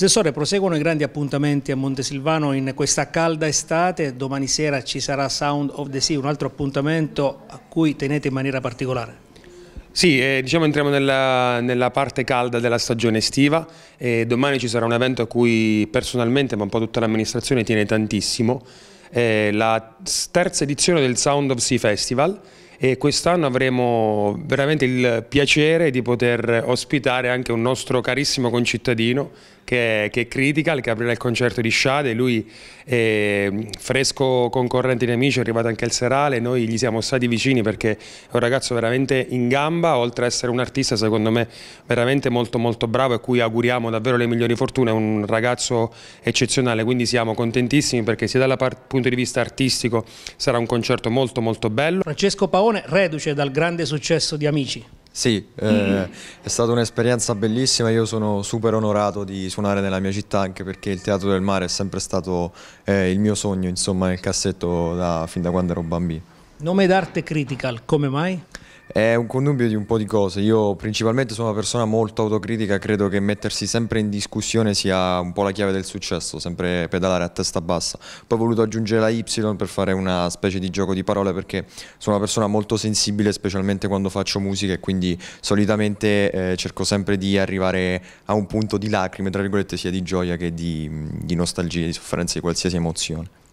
Assessore, proseguono i grandi appuntamenti a Montesilvano in questa calda estate, domani sera ci sarà Sound of the Sea, un altro appuntamento a cui tenete in maniera particolare. Sì, eh, diciamo entriamo nella, nella, parte calda della stagione estiva e eh, domani ci sarà un evento a cui personalmente, ma un po' tutta l'amministrazione tiene tantissimo, è eh, la terza edizione del Sound of Sea Festival e quest'anno avremo veramente il piacere di poter ospitare anche un nostro carissimo concittadino, che, che è Critical, che aprirà il concerto di Shade, lui è mm, fresco concorrente di Amici, è arrivato anche al Serale, noi gli siamo stati vicini perché è un ragazzo veramente in gamba, oltre ad essere un artista secondo me veramente molto molto bravo e cui auguriamo davvero le migliori fortune, è un ragazzo eccezionale, quindi siamo contentissimi perché sia dal punto di vista artistico sarà un concerto molto molto bello. Francesco Paone, reduce dal grande successo di Amici. Sì, eh, mm-hmm. è stata un'esperienza bellissima, io sono super onorato di suonare nella mia città anche perché il Teatro del Mare è sempre stato eh, il mio sogno, insomma, nel cassetto da, fin da quando ero bambino. Nome d'arte critical, come mai? È un connubio di un po' di cose. Io principalmente sono una persona molto autocritica, credo che mettersi sempre in discussione sia un po' la chiave del successo, sempre pedalare a testa bassa. Poi ho voluto aggiungere la Y per fare una specie di gioco di parole perché sono una persona molto sensibile, specialmente quando faccio musica e quindi solitamente eh, cerco sempre di arrivare a un punto di lacrime, tra virgolette, sia di gioia che di, di nostalgia, di sofferenza, di qualsiasi emozione.